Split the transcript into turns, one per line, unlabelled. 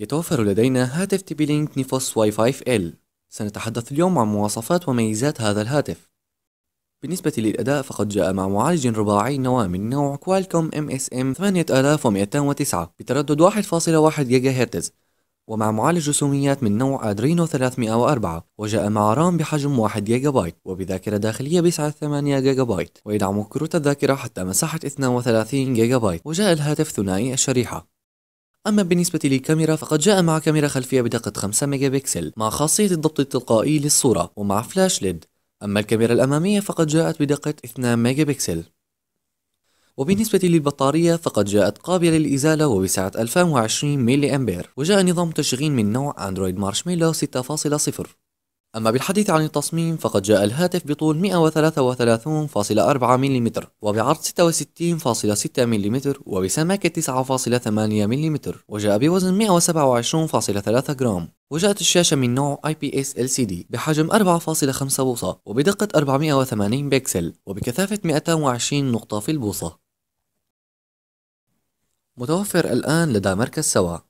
يتوفر لدينا هاتف تي بي لينك نيفوس واي 5 ال سنتحدث اليوم عن مواصفات وميزات هذا الهاتف بالنسبة للأداء فقد جاء مع معالج رباعي نواة من نوع كوالكوم ام اس ام 8209 بتردد 1.1 جيجا هرتز ومع معالج رسوميات من نوع أدرينو 304 وجاء مع رام بحجم 1 جيجا بايت وبذاكرة داخلية بسعة 8 جيجا بايت ويدعم كروت الذاكرة حتى مساحة 32 جيجا بايت وجاء الهاتف ثنائي الشريحة أما بالنسبة للكاميرا فقد جاء مع كاميرا خلفية بدقة 5 ميجا بكسل مع خاصية الضبط التلقائي للصورة ومع فلاش ليد أما الكاميرا الأمامية فقد جاءت بدقة 2 ميجا بكسل وبالنسبة للبطارية فقد جاءت قابلة للإزالة وبسعة 2020 ملي أمبير وجاء نظام تشغيل من نوع أندرويد مارشميلو 6.0 أما بالحديث عن التصميم فقد جاء الهاتف بطول 133.4 ملم وبعرض 66.6 ملم وبسماكة 9.8 ملم وجاء بوزن 127.3 جرام وجاءت الشاشة من نوع IPS LCD بحجم 4.5 بوصة وبدقة 480 بكسل وبكثافة 220 نقطة في البوصة متوفر الآن لدى مركز سوا